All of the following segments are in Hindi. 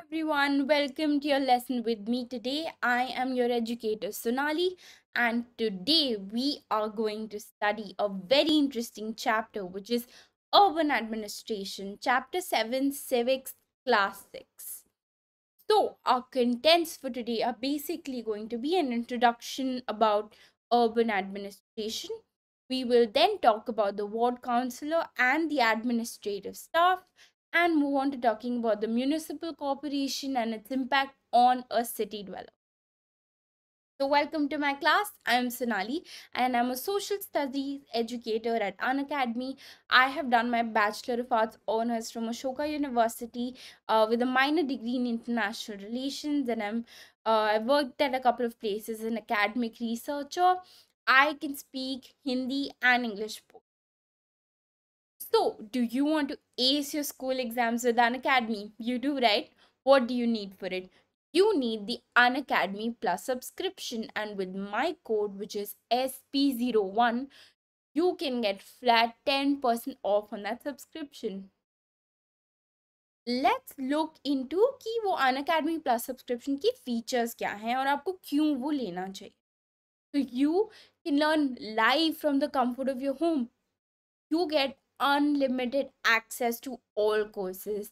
Hello everyone, welcome to your lesson with me today. I am your educator Sonali and today we are going to study a very interesting chapter which is Urban Administration, Chapter 7, Civics, Class 6. So our contents for today are basically going to be an introduction about urban administration. We will then talk about the ward councillor and the administrative staff and move on to talking about the municipal corporation and its impact on a city dweller. So welcome to my class. I am Sonali and I'm a social studies educator at An Academy. I have done my Bachelor of Arts honors from Ashoka University uh, with a minor degree in international relations and I'm uh, I worked at a couple of places as an academic researcher. I can speak Hindi and English both. So, do you want to ace your school exams with an academy? You do, right? What do you need for it? You need the Unacademy Plus subscription, and with my code, which is SP01, you can get flat 10% off on that subscription. Let's look into वो An Academy Plus subscription ki features kya hai aur aapko kyun wo lena chahiye. So, you can learn live from the comfort of your home. You get unlimited access to all courses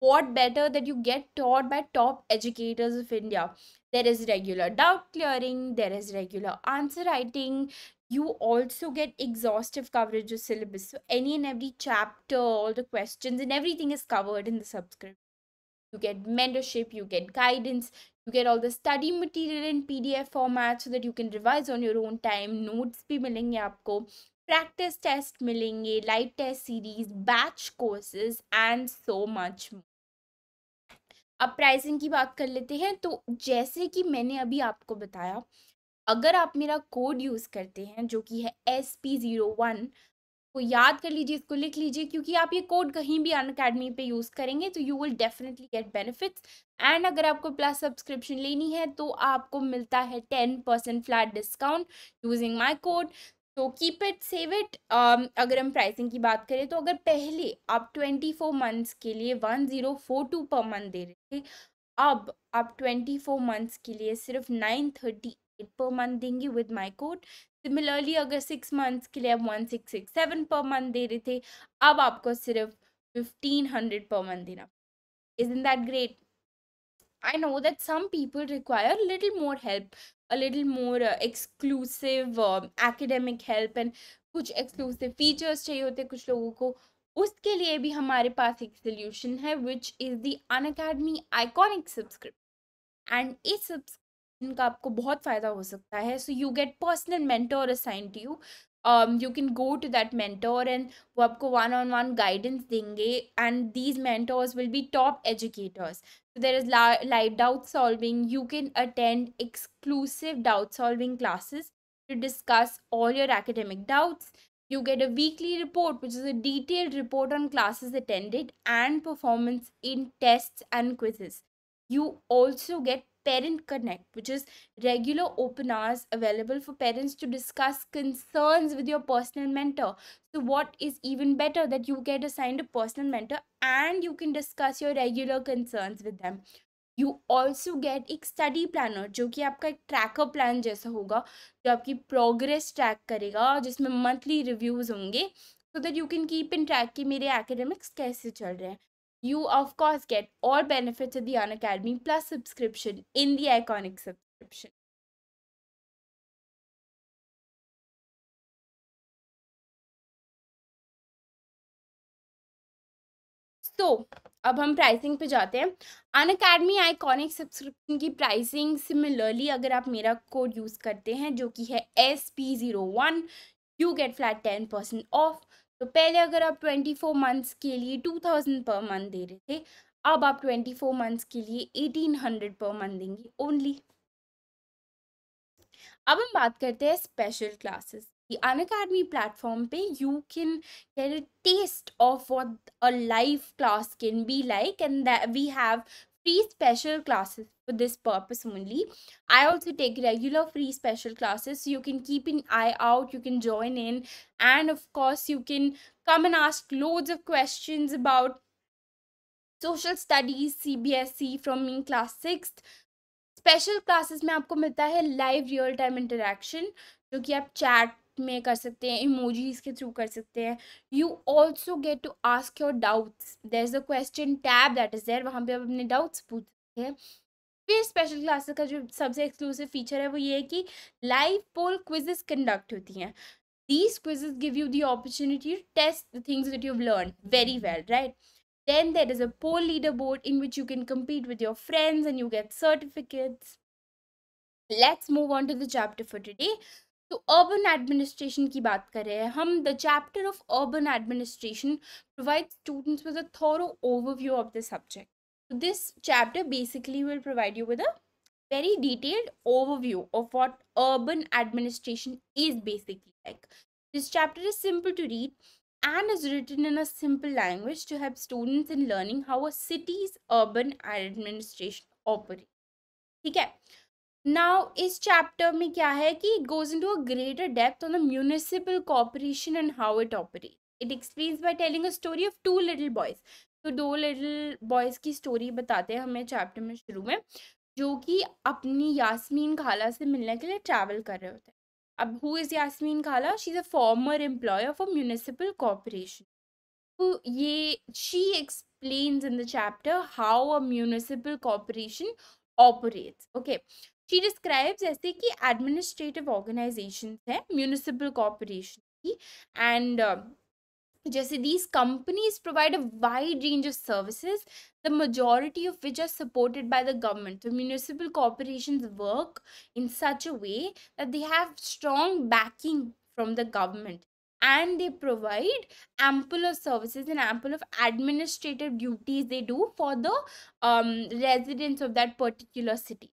what better that you get taught by top educators of India. There is regular doubt clearing, there is regular answer writing. You also get exhaustive coverage of syllabus. So, any and every chapter, all the questions, and everything is covered in the subscription. You get mentorship, you get guidance, you get all the study material in PDF format so that you can revise on your own time. Notes be milenge aapko. Practice test मिलेंगे light test series batch courses and so much अब प्राइसिंग की बात कर लेते हैं तो जैसे कि मैंने अभी आपको बताया अगर आप मेरा कोड यूज़ करते हैं जो कि है एस पी ज़ीरो वन को याद कर लीजिए इसको लिख लीजिए क्योंकि आप ये कोड कहीं भी अन अकेडमी पर यूज़ करेंगे तो you will definitely get benefits and अगर आपको प्लस सब्सक्रिप्शन लेनी है तो आपको मिलता है ten percent flat discount using my code तो कीप इट सेव इट अगर हम प्राइसिंग की बात करें तो अगर पहले आप ट्वेंटी फोर मंथ्स के लिए one zero four two per month दे रहे थे अब आप ट्वेंटी फोर मंथ्स के लिए सिर्फ nine thirty eight per month देंगे विद माई कोड सिमिलरली अगर सिक्स मंथ्स के लिए आप one six six seven per month दे रहे थे अब आपको सिर्फ फिफ्टीन हंड्रेड पर मंथ देना isn't that great I know that some people require little more help a little more uh, exclusive um, academic help and कुछ exclusive features चाहिए होते हैं कुछ लोगों को उसके लिए भी हमारे पास एक सोल्यूशन है which is the Unacademy iconic subscription and इस इनका आपको बहुत फ़ायदा हो सकता है so you get personal mentor assign to you you can go to that mentor and वो आपको वन ऑन वन गाइडेंस देंगे and these mentors will be top educators there is live doubt solving you can attend exclusive doubt solving classes to discuss all your academic doubts. You get a weekly report, which is a detailed report on classes attended and performance in tests and quizzes. You also get Parent Connect, which is regular open hours available for parents to discuss concerns with your personal mentor. So, what is even better that you get assigned a personal mentor and you can discuss your regular concerns with them. You also get एक स्टडी प्लानर जो कि आपका एक ट्रैकअप प्लान जैसा होगा जो आपकी प्रोग्रेस ट्रैक करेगा और जिसमें मंथली रिव्यूज़ होंगे so that you can keep in track कि मेरे एकेडमिक्स कैसे चल रहे हैं you of course get all benefits of the Khan Academy Plus subscription in the Iconic subscription. तो अब हम प्राइसिंग पे जाते हैं अन अकेडमी आइकॉनिक सब्सक्रिप्शन की प्राइसिंग सिमिलरली अगर आप मेरा कोड यूज़ करते हैं जो कि है S P zero one you get flat ten percent off तो पहले अगर आप ट्वेंटी फोर मंथ्स के लिए टू थाउजेंड पर मंथ दे रहे थे अब आप ट्वेंटी फोर मंथ्स के लिए एटीन हंड्रेड पर मंथ देंगे ओनली अब हम बात करते हैं special classes the Unacademy platform pe you can can a taste of what a live class can be like and that we have free special classes for this purpose only. I also take regular free special classes. So you can keep an eye out, you can join in, and of course, you can come and ask loads of questions about social studies, CBSE from me class 6th. Special classes. में आपको मिलता है लाइव रियल टाइम इंटरेक्शन जो कि आप में कर सकते हैं इमोजीज के थ्रू कर सकते हैं you also get to ask your doubts there is a question tab that is there वहाँ पे आप अपने डाउट्स पूछ सकते हैं फिर स्पेशल क्लासेस का जो सबसे एक्सक्लूसिव फीचर है वो ये है कि लाइव पोल क्विजेस कंडक्ट होती हैं these quizzes give you the opportunity to test the things that you learn very well right then there is a poll leaderboard in which you can compete with your friends and you get certificates let's move on to the chapter for today तो अर्बन एडमिनिस्ट्रेशन की बात कर रहे हैं हम the chapter of urban administration provide students with a thorough overview of the subject तो this chapter basically will provide you with a very detailed overview of what urban administration is basically like this chapter is simple to read and is written in a simple language to have students in learning how a cities urban administration operate ठीक है नाउ इस चैप्टर में क्या है कि goes into a greater depth on the municipal corporation and how it operate it explains by telling a story of two little boys तो दो लिटिल बॉयज़ की स्टोरी बताते हैं हमें चैप्टर में शुरू में जो कि अपनी यासमीन खाला से मिलने के लिए ट्रैवल कर रहे होते हैं अब who is Yasmin Khala she is a former employee of a municipal corporation तो ये she explains in the chapter how a municipal corporation operates okay she describes ऐसे कि administrative organizations है municipal corporations, and uh, जैसे these companies provide a wide range of services the majority of which are supported by the government so municipal corporations work in such a way that they have strong backing from the government and they provide ample of services and ample of administrative duties they do for the um, residents of that particular city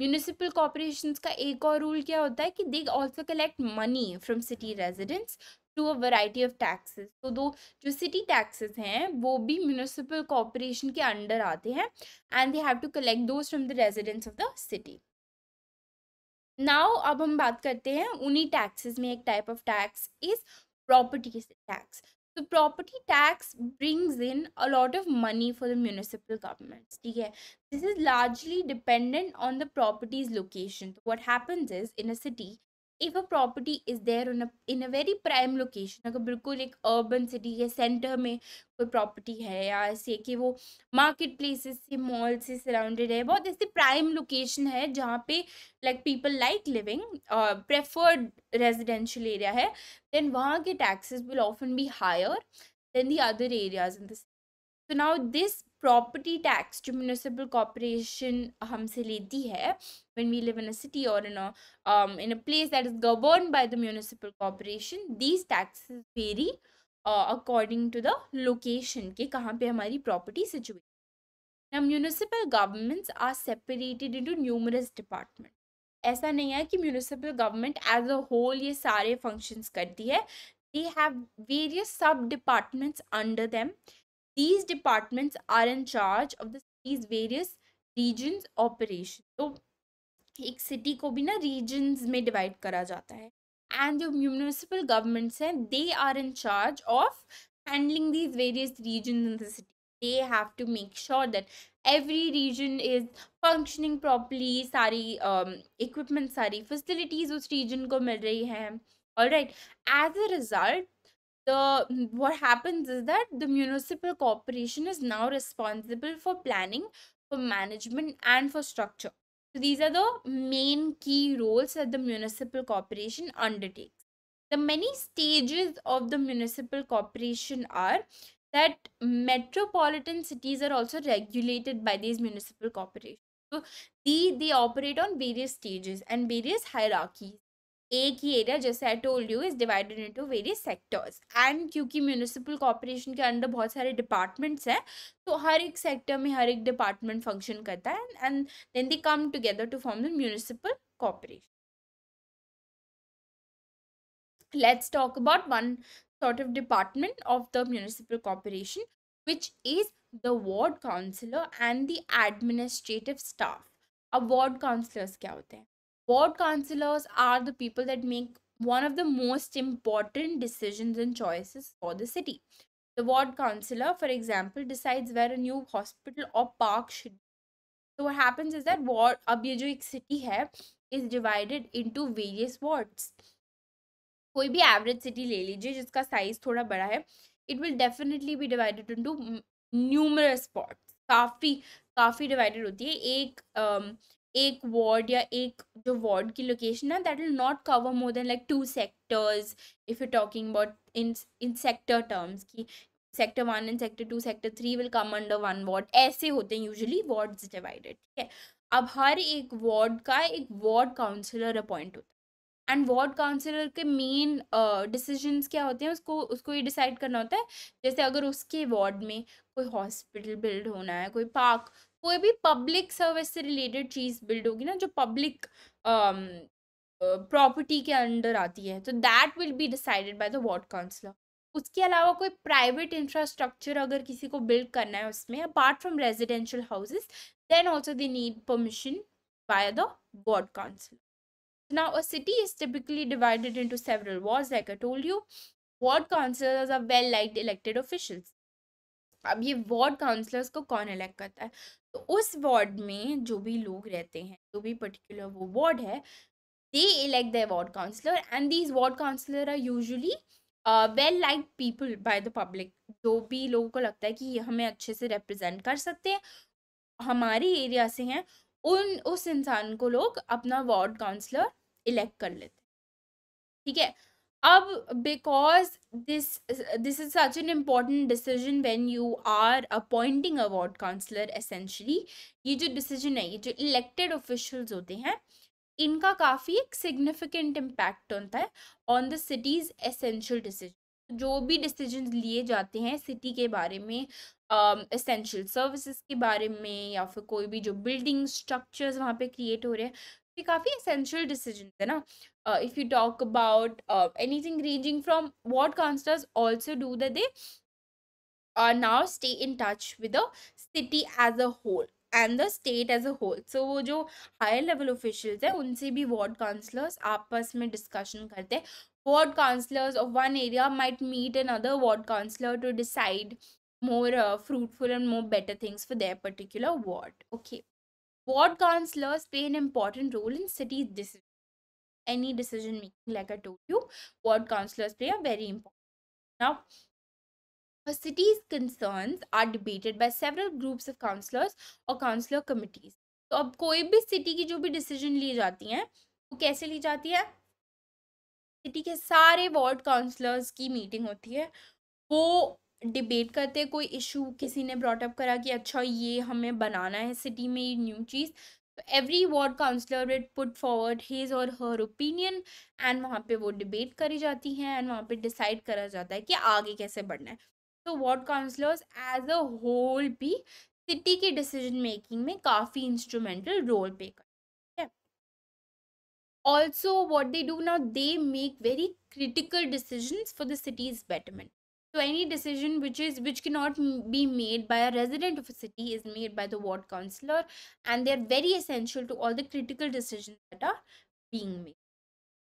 municipal corporation का एक और रूल क्या होता है कि they also collect money from city residents to a variety of taxes तो दो जो सिटी टैक्सेस हैं वो भी म्यूनिसिपल कॉरपोरेशन के अंडर आते हैं and they have to collect those from the residents of the city now अब हम बात करते हैं उन्हीं टैक्सेस में एक type of tax is property tax तो property tax brings in a lot of money for the municipal governments ठीक है this is largely dependent on the property's location what happens is in a city if a property is there in a very prime location अगर बिल्कुल एक अर्बन सिटी के सेंटर में कोई प्रॉपर्टी है या ऐसे कि वो मार्केट प्लेसेस से मॉल से सराउंडेड है बहुत ऐसे प्राइम लोकेशन है जहाँ पे like people like living preferred residential area है देन वहाँ के taxes will often be higher than the other areas in this So now this property tax जो म्यूनसिपल कॉरपोरेशन हमसे लेती है when we live in city और in in a place that is govern by the municipal corporation these tax very according to the location के कहाँ पर हमारी प्रॉपर्टी सिचुएट ना municipal governments are separated into numerous department ऐसा नहीं है कि municipal government as a whole ये सारे फंक्शंस करती है they have various sub departments under them these departments are in charge of the city's various regions operation तो एक सिटी को भी ना regions में divide करा जाता है and जो municipal governments हैं they are in charge of handling these various regions in the city they have to make sure that every region is functioning properly सारी um, equipment सारी facilities उस region को मिल रही हैं all right as a result the mm, what happens is that the municipal corporation is now responsible for planning for management and for structure so these are the main key roles that the municipal corporation undertakes the many stages of the municipal corporation are that metropolitan cities are also regulated by these municipal corporations so they, they operate on various stages and various hierarchies एक ही एरिया जैसे I told you is divided into various sectors and क्योंकि म्यूनिसिपल कॉरपोरेशन के अंडर बहुत सारे डिपार्टमेंट्स हैं तो हर एक सेक्टर में हर एक डिपार्टमेंट फंक्शन करता है and then they come together to form the municipal corporation let's talk about one sort of department of the municipal corporation which is the ward councillor and the administrative staff अब वार्ड काउंसिलर्स क्या होते हैं ward councillors are the people that make one of the most important decision and choices for the city the ward councillor for example decides where a new hospital और पार्क शुड तो what happens is that ward अब ये जो एक सिटी है is divided into various wards कोई भी एवरेज सिटी ले लीजिए जिसका साइज थोड़ा बड़ा है it will definitely be divided into numerous wards काफ़ी काफ़ी डिवाइडेड होती है एक एक वार्ड या एक जो वार्ड की लोकेशन है that will not cover more than like two sectors if you talking about in in sector terms की sector one and sector two sector three will come under one ward ऐसे होते हैं यूजली वार्ड्स डिवाइडेड ठीक है अब हर एक वार्ड का एक वार्ड काउंसिलर अपॉइंट होता है एंड वार्ड काउंसिलर के मेन डिसीजन uh, क्या होते हैं उसको उसको ये डिसाइड करना होता है जैसे अगर उसके वार्ड में कोई हॉस्पिटल बिल्ड होना है कोई पार्क कोई भी पब्लिक सर्विस से रिलेटेड चीज़ बिल्ड होगी ना जो पब्लिक प्रॉपर्टी के अंडर आती है तो that will be decided by the ward councillor उसके अलावा कोई प्राइवेट इंफ्रास्ट्रक्चर अगर किसी को बिल्ड करना है उसमें apart from residential houses then also they need permission by the ward council now a city is typically divided into several wards like I told you ward councillors are well liked elected officials अब ये वार्ड काउंसलर्स को कौन इलेक्ट करता है तो उस वार्ड में जो भी लोग रहते हैं जो भी पर्टिकुलर वो वार्ड है they elect the ward councillor and these ward councillor are usually well like people by the public जो भी लोगों को लगता है कि ये हमें अच्छे से रिप्रेजेंट कर सकते हैं हमारे एरिया से हैं उन उस इंसान को लोग अपना वार्ड काउंसलर इलेक्ट कर लेते हैं ठीक है अब because this this is such an important decision when you are appointing a ward ward councillor essentially ये जो डिसीजन है ये जो इलेक्टेड ऑफिशल्स होते हैं इनका काफ़ी एक सिग्निफिकेंट इम्पैक्ट होता है on the cities essential decision जो भी डिसीजन लिए जाते हैं सिटी के बारे में असेंशियल uh, सर्विसेज के बारे में या फिर कोई भी जो बिल्डिंग स्ट्रक्चर्स वहाँ पे क्रिएट हो रहे हैं काफ़ी एसेंशियल डिसीजन है ना if you talk about anything ranging from what councillors also do that they now stay in touch with the city as a whole and the state as a whole so वो जो हायर लेवल ऑफिशियल्स हैं उनसे भी वार्ड काउंसलर्स आपस में डिस्कशन करते हैं ward councillors of one area might meet another ward councillor to decide more uh, fruitful and more better things for their particular ward okay Ward councillors play an important role in city decision, any decision making. Like I told you, ward councillors play a very important. Now, a city's concerns are debated by several groups of councillors or councillor committees. तो अब कोई भी सिटी की जो भी डिसीजन ली जाती है वो कैसे ली जाती है सिटी के सारे वार्ड काउंसलर्स की मीटिंग होती है वो डिबेट करते हैं कोई इशू किसी ने ब्रॉटअप करा कि अच्छा ये हमें बनाना है सिटी में ये न्यू चीज़ तो every ward councillor with put forward his or her opinion and वहाँ पे वो डिबेट करी जाती है एंड वहाँ पे डिसाइड करा जाता है कि आगे कैसे बढ़ना है तो ward councillors as a whole भी सिटी की डिसीजन मेकिंग में काफ़ी इंस्ट्रूमेंटल रोल प्ले कर also what they do now they make very critical decision for the city's betterment So any decision which is which cannot be made by a resident of a city is made by the ward councillor and they are very essential to all the critical decisions that are being made.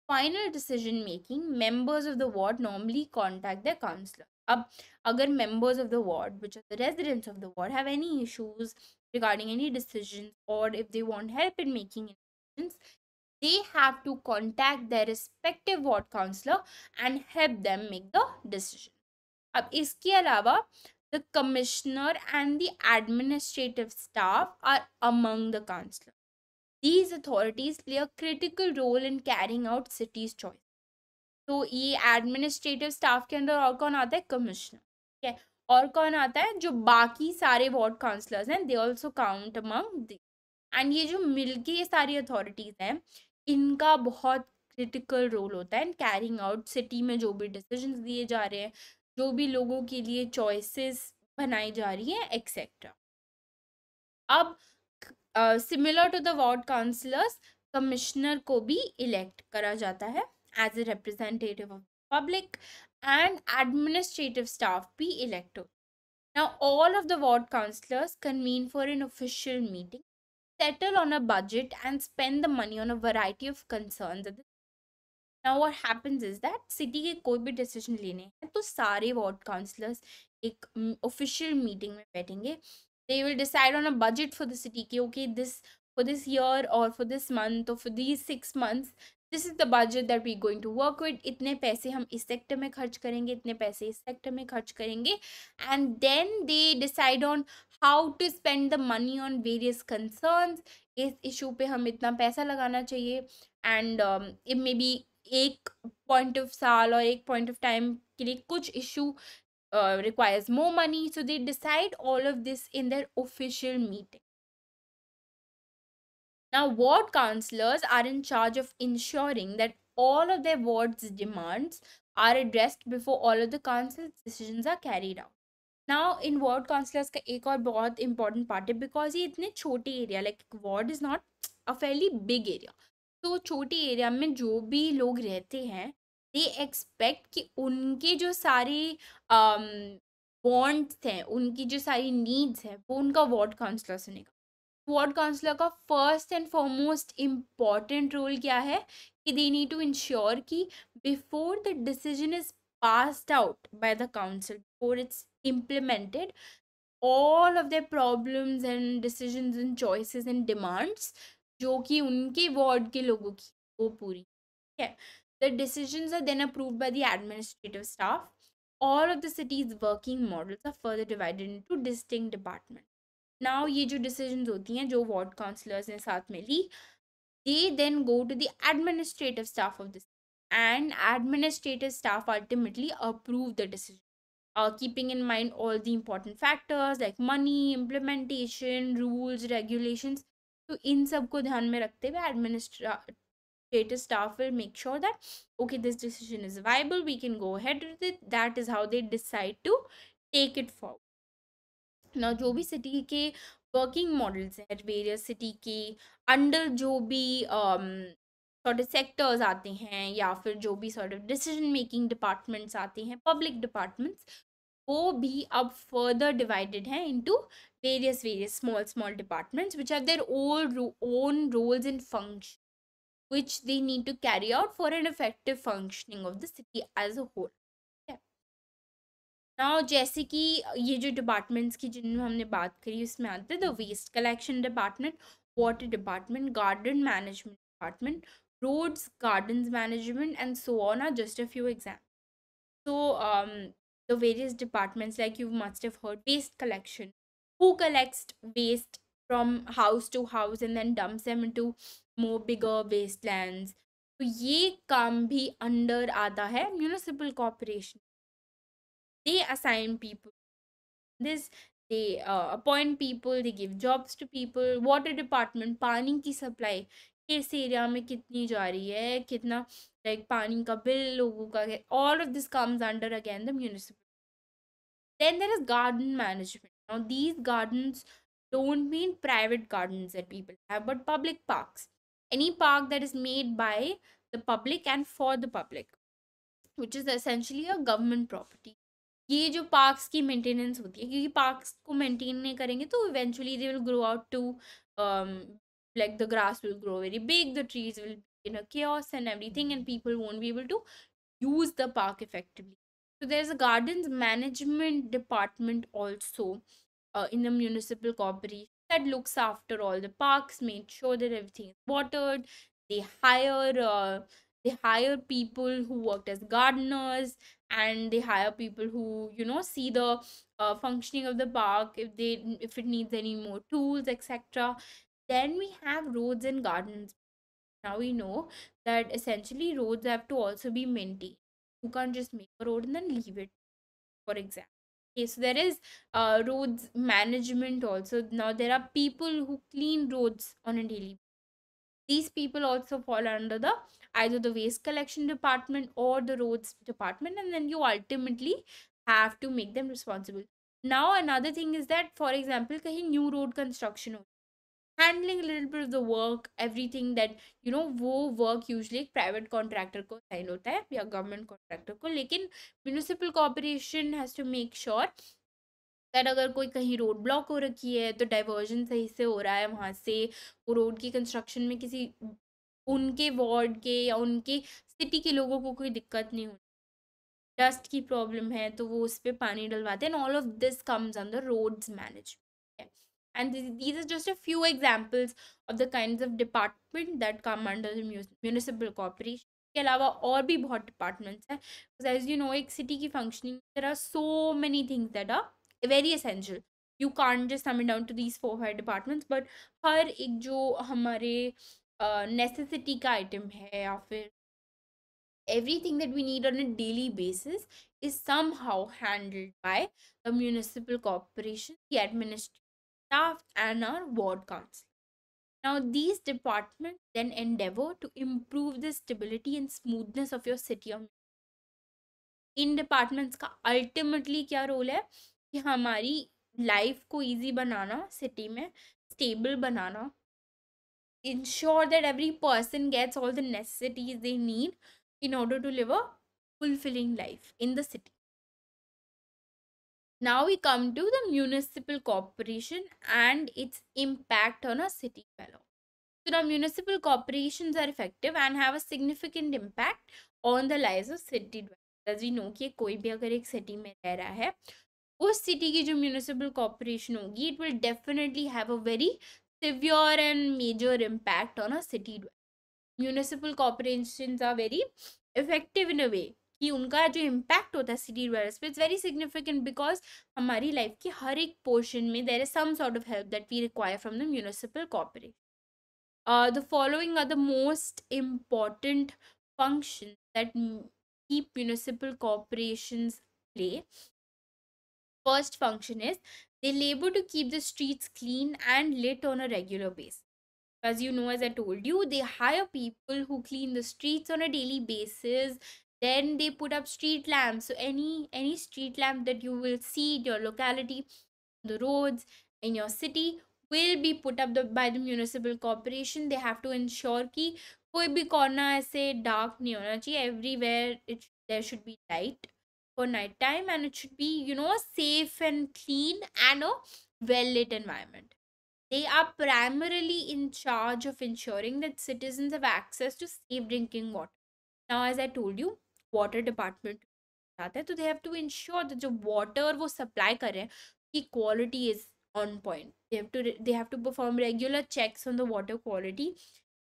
Final decision making, members of the ward normally contact their councillor. अब अगर members of the ward, which are the residents of the ward, have any issues regarding any decisions or if they want help in making decisions, they have to contact their respective ward councillor and help them make the decision. अब इसके अलावा the commissioner and the administrative staff are among the councillor these authorities play a critical role in carrying out city's choice तो ये एडमिनिस्ट्रेटिव स्टाफ के अंदर और कौन आता है कमिश्नर ठीक है और कौन आता है जो बाकी सारे वार्ड काउंसलर्स हैं they also count among the and ये जो मिलके ये सारी अथॉरिटीज़ हैं इनका बहुत क्रिटिकल रोल होता है इन कैरिंग आउट सिटी में जो भी डिसीजन दिए जा रहे हैं जो भी लोगों के लिए चॉइसेस बनाई जा रही है एक्सेट्रा अब similar to the ward councillors commissioner को भी इलेक्ट करा जाता है as a representative of public and administrative staff भी इलेक्ट हो now all of the ward councillors convene for an official meeting settle on a budget and spend the money on a variety of concern at the ना what happens is that city के कोई भी डिसीजन लेने हैं तो सारे वार्ड काउंसलर्स एक ऑफिशियल मीटिंग में बैठेंगे they will decide on a budget for the city कि okay this for this year or for this month or for this six months this is the budget that we going to work with इतने पैसे हम इस सेक्टर में खर्च करेंगे इतने पैसे इस सेक्टर में खर्च करेंगे and then they decide on how to spend the money on various concerns इस इशू पे हम इतना पैसा लगाना चाहिए एंड इट मे बी एक पॉइंट ऑफ साल और एक पॉइंट ऑफ टाइम के लिए कुछ issue requires more money so they decide all of this in their official meeting now ward councillors are in charge of ensuring that all of the wards demands are addressed before all of the council decisions are carried out now in ward councillors का एक और बहुत इंपॉर्टेंट पार्ट है बिकॉज ये इतने छोटे area like ward is not a fairly big area तो छोटी एरिया में जो भी लोग रहते हैं दे एक्सपेक्ट कि उनके जो सारी वॉन्ट्स हैं उनकी जो सारी नीड्स हैं वो उनका वार्ड काउंसलर सुनेगा वार्ड काउंसलर का first and foremost important role क्या है कि दे नीड टू इंश्योर कि before the decision is passed out by the council before it's implemented all of the problems and decision and choices and demands जो कि उनके वार्ड के लोगों की वो पूरी है the decision are then approve by the administrative staff all of the cities working models are further divided in distinct department now ये जो डिसीजन होती हैं जो वार्ड काउंसिलर्स ने साथ में ली they then go to the administrative staff of this and administrative staff ultimately approve the decision Uh, keeping in mind all the important factors like money, implementation, rules, regulations, तो इन सब को ध्यान में रखते हुए administrative staff will make sure that okay this decision is viable we can go ahead with it that is how they decide to take it for ना जो भी सिटी के वर्किंग मॉडल्स हैं वेरियस सिटी के अंडर जो भी सॉर्ट ऑफ सेक्टर्स आते हैं या फिर जो भी sort of decision making departments आते हैं पब्लिक डिपार्टमेंट्स वो भी अब फर्दर डिवाइडेड हैं into various various small small departments which have their all own roles and function which they need to carry out for an effective functioning of the city as a whole now जैसे कि ये जो डिपार्टमेंट्स की जिनमें हमने बात करी उसमें आते हैं the waste collection department water department garden management department roads garden management and so on are just a few exam so the various departments, like you must have heard, waste collection. Who collects waste from house to house and then dumps them into more bigger wastelands? तो ये काम भी अंडर आता है municipal corporation they assign people this they appoint people they give jobs to people water department पानी की सप्लाई किस एरिया में कितनी जा रही है कितना लाइक पानी का बिल लोगों का all of this comes under again the municipal then there is garden management now these gardens don't mean private gardens that people have but public parks any park that is made by the public and for the public which is essentially a government property ये जो पार्क्स की मेंटेनेंस होती है क्योंकि पार्क्स को मेंटेन नहीं करेंगे तो eventually they will grow out to like the grass will grow very big the trees will you know chaos and everything and people won't be able to use the park effectively so there's a gardens management department also uh, in the municipal corporation that looks after all the parks make sure that everything is watered they hire uh, they hire people who worked as gardeners and they hire people who you know see the uh, functioning of the park if they if it needs any more tools etc then we have roads and gardens now we know that essentially roads have to also be maintained you can't just make a road and then leave it for example okay so there is uh, roads management also now there are people who clean roads on a daily basis these people also fall under the either the waste collection department or the roads department and then you ultimately have to make them responsible now another thing is that for example kahin new road construction handling little bit the work everything that you know वो वर्क यूजली एक प्राइवेट कॉन्ट्रैक्टर को साइन होता है या गवर्नमेंट कॉन्ट्रैक्टर को लेकिन municipal corporation has to make sure that अगर कोई कहीं रोड ब्लॉक हो रखी है तो डाइवर्जन सही से हो रहा है वहाँ से वो रोड की कंस्ट्रक्शन में किसी उनके वार्ड के या उनके सिटी के लोगों को कोई दिक्कत नहीं होती डस्ट की प्रॉब्लम है तो वो उस पर पानी डलवाते हैं and all of this comes on the roads management And th- these are just a few examples of the kinds of department that come under the mu- municipal corporation. के अलावा और भी बहुत डिपार्टमेंट्स हैं एज यू नो एक सिटी की functioning there are so many things that are very essential you can just it down to these four five departments but हर एक जो हमारे नेसेसिटी का आइटम है या फिर everything that we need on a daily basis is somehow handled by the municipal corporation the administration staff and our ward council. Now, these departments then endeavor to improve the stability and smoothness of your city or इन डिपार्टमेंट्स का अल्टीमेटली क्या रोल है कि हमारी लाइफ को इजी बनाना सिटी में स्टेबल बनाना ensure that every person gets all the necessities they need in order to live a fulfilling life in the city Now we come to the municipal corporation and its impact on a city fellow. So now municipal corporations are effective and have a significant impact on the lives of city dwellers. As we know ki koi bhi agar ek city mein reh raha hai us city ki jo municipal corporation hogi it will definitely have a very severe and major impact on a city city municipal corporations are very effective in a way कि उनका जो इम्पैक्ट होता है सिटी डवेलर्स पे इट्स वेरी सिग्निफिकेंट बिकॉज हमारी लाइफ की हर एक पोर्शन में there is some sort of help that we require from the municipal corporation the following are the most important functions that keep municipal corporations play first function is they labor to keep the streets clean and lit on a regular basis as you know as i told you they hire people who clean the streets on a daily basis then they put up street lamps so any any street lamp that you will see in your locality the roads in your city will be put up the, by the municipal corporation they have to ensure ki कोई भी कॉर्नर ऐसे dark नहीं होना चाहिए everywhere it there should be light for night time and it should be you know safe and clean and a well lit environment they are primarily in charge of ensuring that citizens have access to safe drinking water now as i told you water department जाता है तो दे हैव टू इंश्योर जो वाटर वो सप्लाई कर रहे हैं की quality is on point they have to perform regular checks on the water quality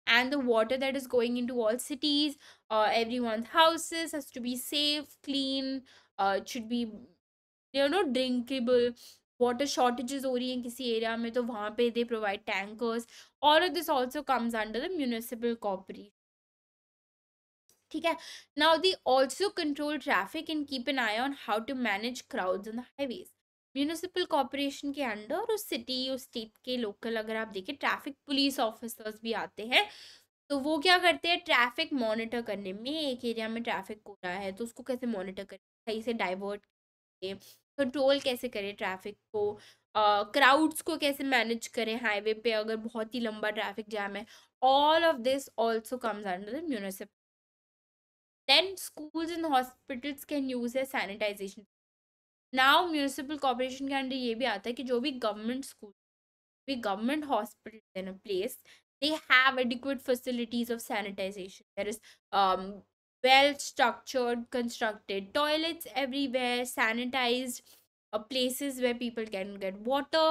and the water that is going in to all cities every one houses has to be safe clean should be you know drinkable water shortages हो रही हैं किसी एरिया में तो वहाँ पे they provide tankers all of this also comes under the municipal corporation ठीक है now they also control traffic in keep an eye on how to manage crowd on the highways municipal corporation के अंडर और सिटी और स्टेट के लोकल अगर आप देखें ट्रैफिक पुलिस ऑफिसर्स भी आते हैं तो वो क्या करते हैं ट्रैफिक मॉनिटर करने में एक एरिया में ट्रैफिक हो रहा है तो उसको कैसे मॉनिटर करें सही से डाइवर्ट करें कंट्रोल कैसे करें ट्रैफिक को क्राउड्स uh, को कैसे मैनेज करें हाईवे पे अगर बहुत ही लंबा ट्रैफिक जाम है all of this also comes under the municipal Then schools and hospitals can use their sanitization. Now municipal corporation can do ये भी आता है कि जो भी government school, भी government hospital in a place, they have adequate facilities of sanitization. There is um, well structured, constructed toilets everywhere, sanitized uh, places where people can get water.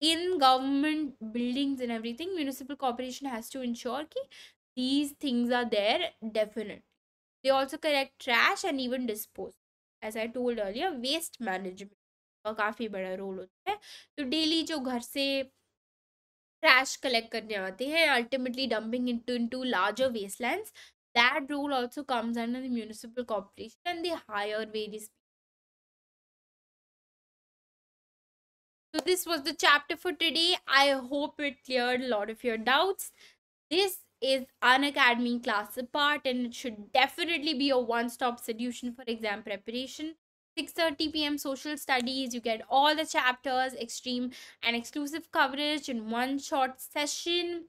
In government buildings and everything, municipal corporation has to ensure that these things are there definite they also collect trash and even dispose. As I told earlier, waste management का काफ़ी बड़ा रोल होता है तो डेली जो घर से ट्रैश कलेक्ट करने आते हैं ultimately dumping into into larger wastelands that rule also comes under the municipal corporation and the higher various So this was the chapter for today. I hope it cleared a lot of your doubts. This is an academy class apart and it should definitely be a one-stop solution for exam preparation 6:30 p.m. social studies. You get all the chapters, extreme and exclusive coverage in one short session.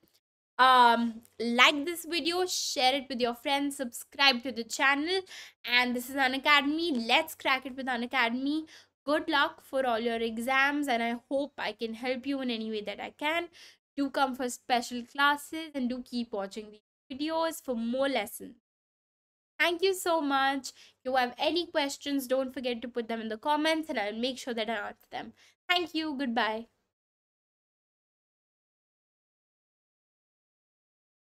Um, like this video, share it with your friends, subscribe to the channel. And this is An Academy. Let's crack it with An Academy. Good luck for all your exams, and I hope I can help you in any way that I can do come for special classes and do keep watching the videos for more lessons. Thank you so much. If you have any questions, don't forget to put them in the comments and I'll make sure that I answer them. Thank you. Goodbye.